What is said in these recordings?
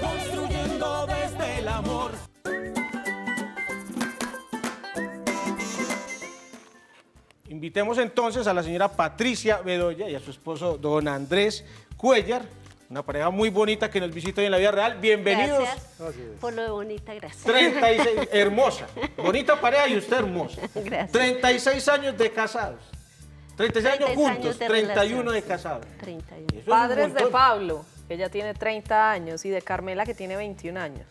construyendo desde el amor. Invitemos entonces a la señora Patricia Bedoya y a su esposo don Andrés Cuellar, una pareja muy bonita que nos visita hoy en la vida real. Bienvenidos. por lo de bonita, gracias. 36, hermosa. Bonita pareja y usted hermosa. 36 años de casados. 36 años juntos, 31 de casados. Padres de Pablo ella tiene 30 años, y de Carmela, que tiene 21 años.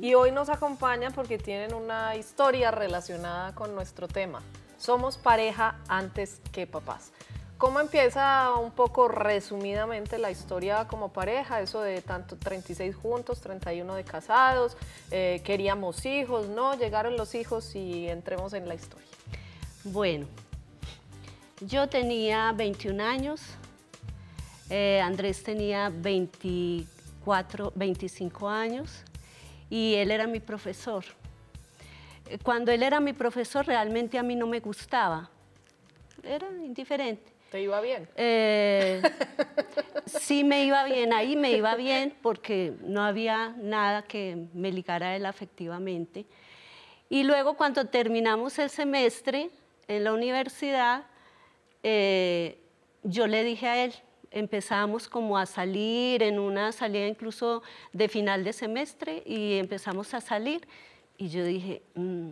Y hoy nos acompañan porque tienen una historia relacionada con nuestro tema. Somos pareja antes que papás. ¿Cómo empieza un poco resumidamente la historia como pareja? Eso de tanto 36 juntos, 31 de casados, eh, queríamos hijos, ¿no? Llegaron los hijos y entremos en la historia. Bueno, yo tenía 21 años, eh, Andrés tenía 24, 25 años y él era mi profesor. Eh, cuando él era mi profesor realmente a mí no me gustaba, era indiferente. ¿Te iba bien? Eh, sí me iba bien, ahí me iba bien porque no había nada que me ligara a él afectivamente. Y luego cuando terminamos el semestre en la universidad, yo le dije a él, empezamos como a salir en una salida incluso de final de semestre y empezamos a salir y yo dije, mm,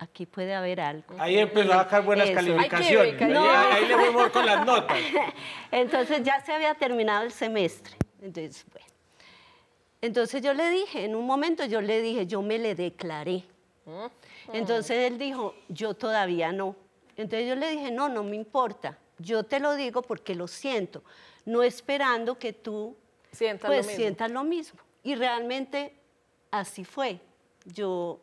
aquí puede haber algo. Ahí empezó a sacar buenas calificaciones. no. Ahí le fuimos con las notas. Entonces ya se había terminado el semestre. Entonces, Entonces yo le dije, en un momento yo le dije, yo me le declaré. Entonces él dijo, yo todavía no. Entonces yo le dije, no, no me importa. Yo te lo digo porque lo siento, no esperando que tú sientas pues, lo mismo. sientas lo mismo. Y realmente así fue. Yo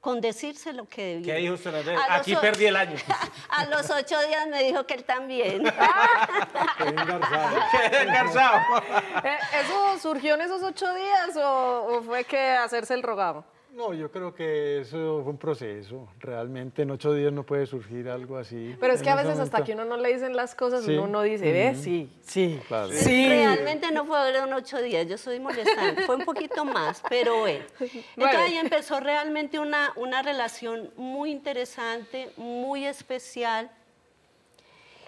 con decirse lo que debía. ¿Qué dijo usted? Aquí perdí el año. a los ocho días me dijo que él también. Qué engarzado. Eh, ¿Eso surgió en esos ocho días o fue que hacerse el rogado? No, yo creo que eso fue un proceso. Realmente en ocho días no puede surgir algo así. Pero es que a veces hasta que uno no le dicen las cosas, uno no dice, ¿ves? sí, sí, claro. Realmente no fue en ocho días, yo soy molestante. fue un poquito más, pero bueno. Entonces ahí empezó realmente una, una relación muy interesante, muy especial.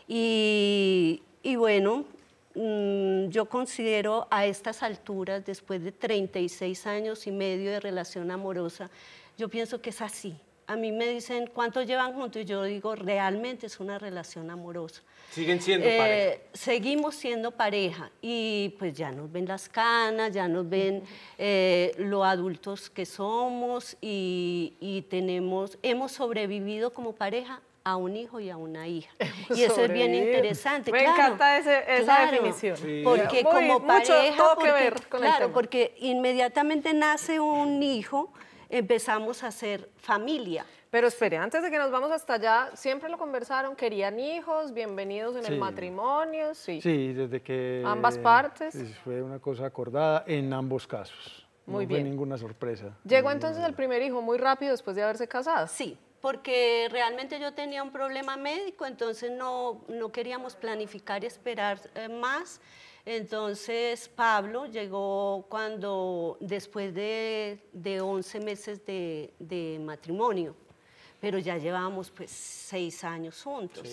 Y, y bueno, Mm, yo considero a estas alturas, después de 36 años y medio de relación amorosa, yo pienso que es así. A mí me dicen, ¿cuánto llevan juntos? Y yo digo, realmente es una relación amorosa. ¿Siguen siendo eh, pareja? Seguimos siendo pareja. Y pues ya nos ven las canas, ya nos ven eh, lo adultos que somos y, y tenemos, hemos sobrevivido como pareja a un hijo y a una hija. y eso es bien interesante. Me encanta esa definición. Porque como pareja, que ver con claro, porque inmediatamente nace un hijo, empezamos a ser familia. Pero espere, antes de que nos vamos hasta allá, siempre lo conversaron, querían hijos, bienvenidos en el matrimonio, sí. Sí, desde que... Ambas partes. Pues, fue una cosa acordada en ambos casos. Muy no bien. ninguna sorpresa. ¿Llegó entonces el primer hijo muy rápido después de haberse casado? Sí, porque realmente yo tenía un problema médico, entonces no, queríamos planificar y esperar eh, más. Entonces Pablo llegó cuando, después de, 11 meses de, matrimonio, pero ya llevábamos pues seis años juntos.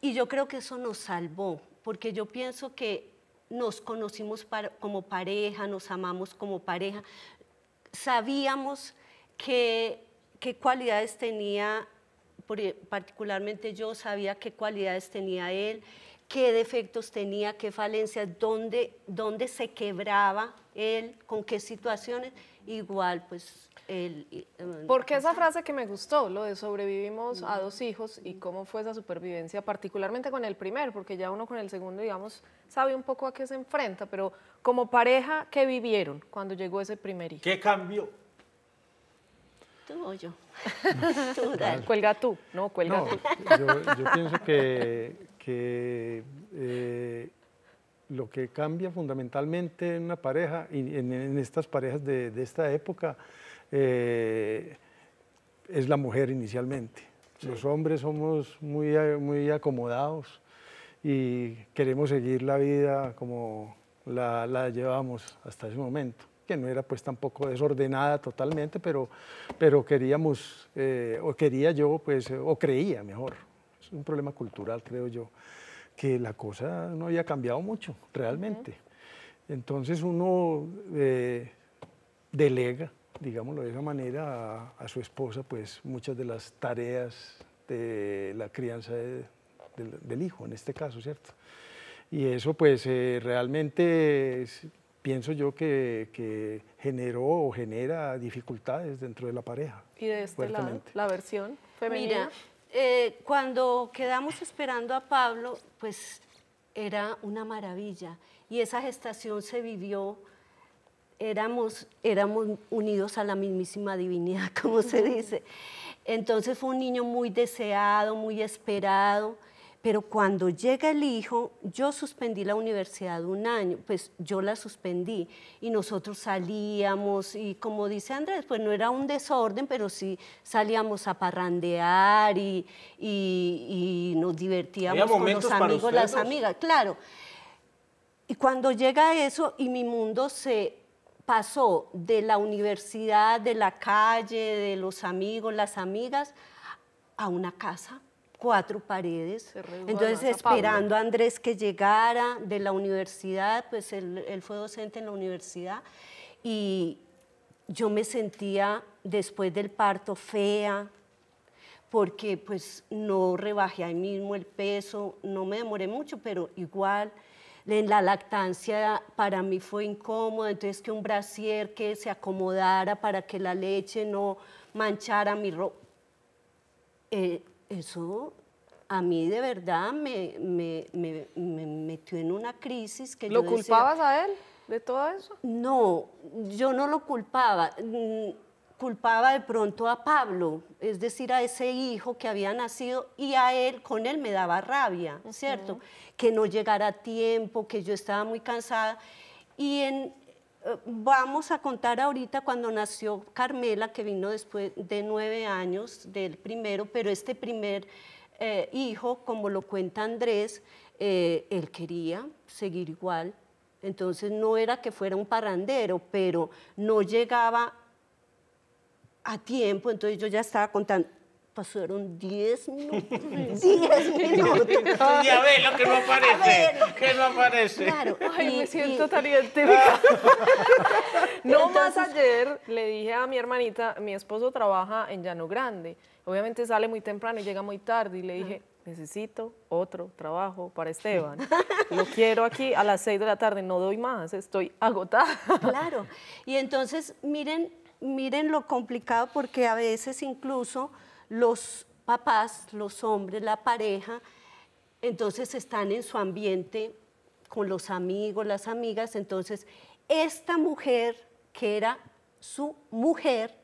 Y yo creo que eso nos salvó, porque yo pienso que nos conocimos como pareja, nos amamos como pareja, sabíamos que qué cualidades tenía, e, particularmente yo sabía qué cualidades tenía él, qué defectos tenía, qué falencias, dónde, dónde se quebraba él, con qué situaciones, igual pues él... Eh, porque esa frase que me gustó, lo de sobrevivimos a dos hijos y cómo fue esa supervivencia, particularmente con el primer, porque ya uno con el segundo, digamos, sabe un poco a qué se enfrenta, pero como pareja, ¿qué vivieron cuando llegó ese primer hijo? ¿Qué cambió? tú o yo? Cuelga tú, no, cuelga tú. Yo, pienso que, eh, lo que cambia fundamentalmente en una pareja, y en, estas parejas de, esta época, eh, es la mujer inicialmente. Los hombres somos muy, muy acomodados y queremos seguir la vida como la llevamos hasta ese momento que no era pues tampoco desordenada totalmente, pero, pero queríamos, eh, o quería yo, pues, eh, o creía mejor, es un problema cultural, creo yo, que la cosa no había cambiado mucho, realmente. Entonces uno eh, delega, digámoslo de esa manera, a, su esposa, pues, muchas de las tareas de la crianza del hijo, en este caso, ¿cierto? Y eso, pues, realmente pienso yo que, generó o genera dificultades dentro de la pareja. Y de este lado, la versión femenina. Mira, eh, cuando quedamos esperando a Pablo, pues era una maravilla. Y esa gestación se vivió, éramos, éramos unidos a la mismísima divinidad, como se dice. Entonces fue un niño muy deseado, muy esperado pero cuando llega el hijo, yo suspendí la universidad un año, pues yo la suspendí y nosotros salíamos y como dice Andrés, pues no era un desorden, pero sí salíamos a parrandear y, y, nos divertíamos con los amigos, las amigas, claro. Y cuando llega eso y mi mundo se pasó de la universidad, de la calle, de los amigos, las amigas, a una casa cuatro paredes. Entonces, esperando a Andrés que llegara de la universidad, pues él, fue docente en la universidad y yo me sentía después del parto fea, porque pues no rebajé ahí mismo el peso, no me demoré mucho, pero igual en la lactancia para mí fue incómodo, entonces que un brasier que se acomodara para que la leche no manchara mi ropa. Eh, eso a mí de verdad me, metió en una crisis que ¿Lo culpabas a él de todo eso? No, yo no lo culpaba. Mm, culpaba de pronto a Pablo, es decir, a ese hijo que había nacido y a él, con él me daba rabia, ¿cierto? Que no llegara a tiempo, que yo estaba muy cansada. Y en, vamos a contar ahorita cuando nació Carmela, que vino después de nueve años del primero, pero este primer eh, hijo, como lo cuenta Andrés, eh, él quería seguir igual. Entonces no era que fuera un parrandero, pero no llegaba a tiempo, entonces yo ya estaba contando, Pasaron 10 minutos. 10 minutos. ya ver lo que no aparece. que no aparece. Ay, me siento tan no más ayer le dije a mi hermanita, mi esposo trabaja en Llano Grande. Obviamente sale muy temprano y llega muy tarde. Y le dije, necesito otro trabajo para Esteban. Lo quiero aquí a las 6 de la tarde. No doy más. Estoy agotada. Claro. Y entonces, miren, miren lo complicado porque a veces incluso los papás, los hombres, la pareja, entonces están en su ambiente con los amigos, las amigas, entonces esta mujer que era su mujer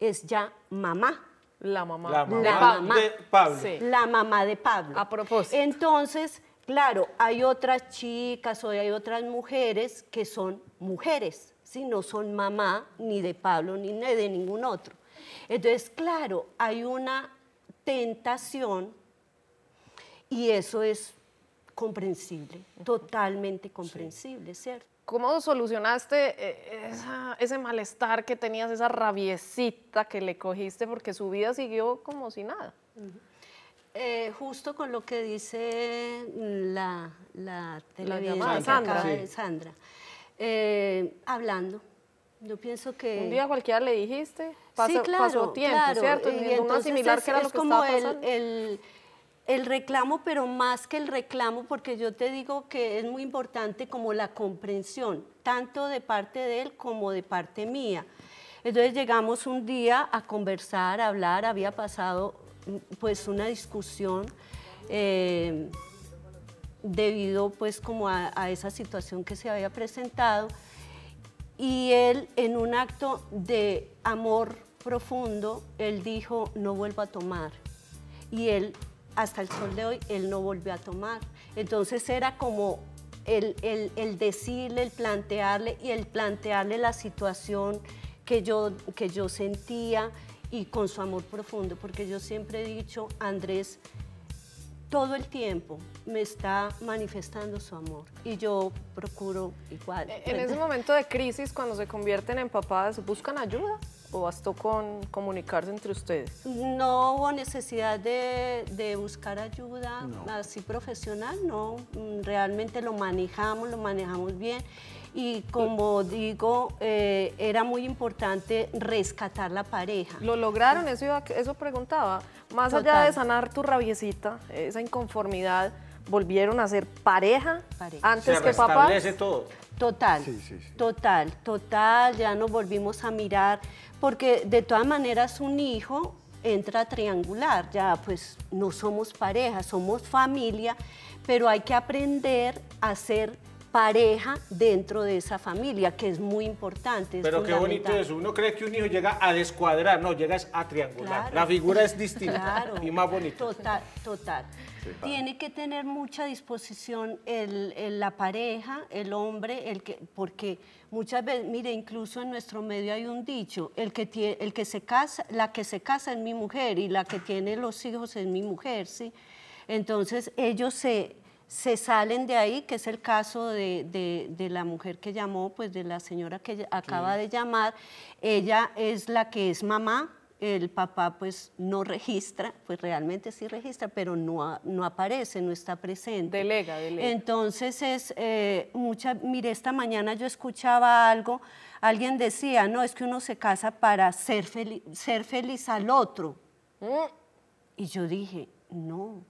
es ya mamá. La mamá. de Pablo. La mamá de Pablo. A propósito. Entonces, claro, hay otras chicas o hay otras mujeres que son mujeres, si no son mamá ni de Pablo ni de ningún otro. Entonces, claro, hay una tentación y eso es comprensible, totalmente comprensible, ¿cierto? ¿Cómo solucionaste eh, ese malestar que tenías, esa rabiecita que le cogiste porque su vida siguió como si nada? Eh, justo con lo que dice la, la Sandra, Sandra eh, hablando, yo pienso que... Un día cualquiera le dijiste, pasó, tiempo, ¿cierto? Y, entonces similar es, es como el, el, reclamo, pero más que el reclamo, porque yo te digo que es muy importante como la comprensión, tanto de parte de él como de parte mía. Entonces llegamos un día a conversar, a hablar, había pasado mm, pues una discusión eh, debido pues como a, a esa situación que se había presentado y él, en un acto de amor profundo, él dijo, no vuelvo a tomar. Y él, hasta el sol de hoy, él no volvió a tomar. Entonces era como el, decirle, el plantearle y el plantearle la situación que yo, que yo sentía y con su amor profundo, porque yo siempre he dicho, Andrés todo el tiempo me está manifestando su amor y yo procuro igual. En ese momento de crisis, cuando se convierten en papás, ¿buscan ayuda? o bastó con comunicarse entre ustedes? No hubo necesidad de, buscar ayuda así profesional, no. Realmente lo manejamos, lo manejamos bien. Y como digo, eh, era muy importante rescatar la pareja. Lo lograron, eso, eso preguntaba. Más allá de sanar tu rabiecita, esa inconformidad, volvieron a ser pareja, antes Se que papá todo. Total, total, total, ya nos volvimos a mirar, porque de todas maneras un hijo entra triangular, ya pues no somos pareja, somos familia, pero hay que aprender a ser pareja dentro de esa familia, que es muy importante. Pero qué bonito eso. Uno cree que un hijo llega a descuadrar, no, llega a triangular. La figura es distinta y más bonita. Total, total. Tiene que tener mucha disposición la pareja, el hombre, el que, porque muchas veces, mire, incluso en nuestro medio hay un dicho, el que, el que se casa, la que se casa es mi mujer y la que tiene los hijos es mi mujer, ¿sí? Entonces ellos se, se salen de ahí, que es el caso de, la mujer que llamó, pues de la señora que acaba de llamar, ella es la que es mamá, el papá pues no registra, pues realmente sí registra, pero no, no aparece, no está presente. Delega, delega. Entonces es, eh, mucha, mire, esta mañana yo escuchaba algo, alguien decía, no, es que uno se casa para ser, ser feliz al otro. Mm. Y yo dije, no,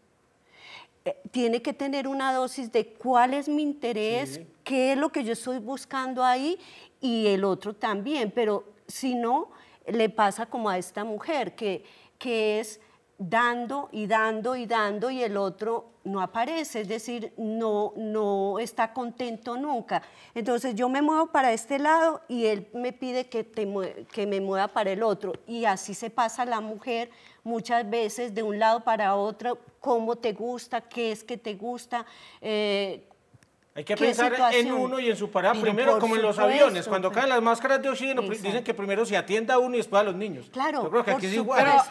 eh, tiene que tener una dosis de cuál es mi interés, qué es lo que yo estoy buscando ahí y el otro también, pero si no, le pasa como a esta mujer, que, que es dando y dando y dando y el otro no aparece, es decir, no, no está contento nunca. Entonces yo me muevo para este lado y él me pide que, que me mueva para el otro y así se pasa la mujer muchas veces de un lado para otro, cómo te gusta, qué es que te gusta, eh, hay que pensar en uno y en su parada primero, como en los aviones. cuando caen las máscaras de oxígeno, pues, dicen que primero se atienda a uno y después a los niños. Claro.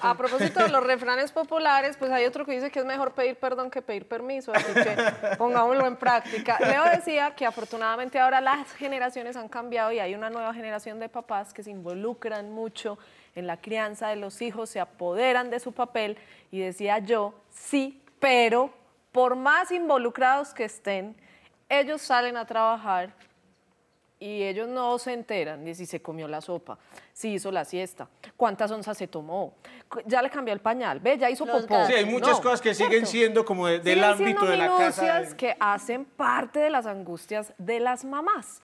a propósito de los refranes populares, pues hay otro que dice que es mejor pedir perdón que pedir permiso. Así que pongámoslo en práctica. Leo decía que afortunadamente ahora las generaciones han cambiado y hay una nueva generación de papás que se involucran mucho en la crianza de los hijos, se apoderan de su papel y decía yo, sí, pero por más involucrados que estén, ellos salen a trabajar y ellos no se enteran ni si se comió la sopa, si hizo la siesta, cuántas onzas se tomó, ya le cambió el pañal, ve, ya hizo popó. Sí, hay muchas cosas que siguen siendo como del ámbito de la casa. que hacen parte de las angustias de las mamás.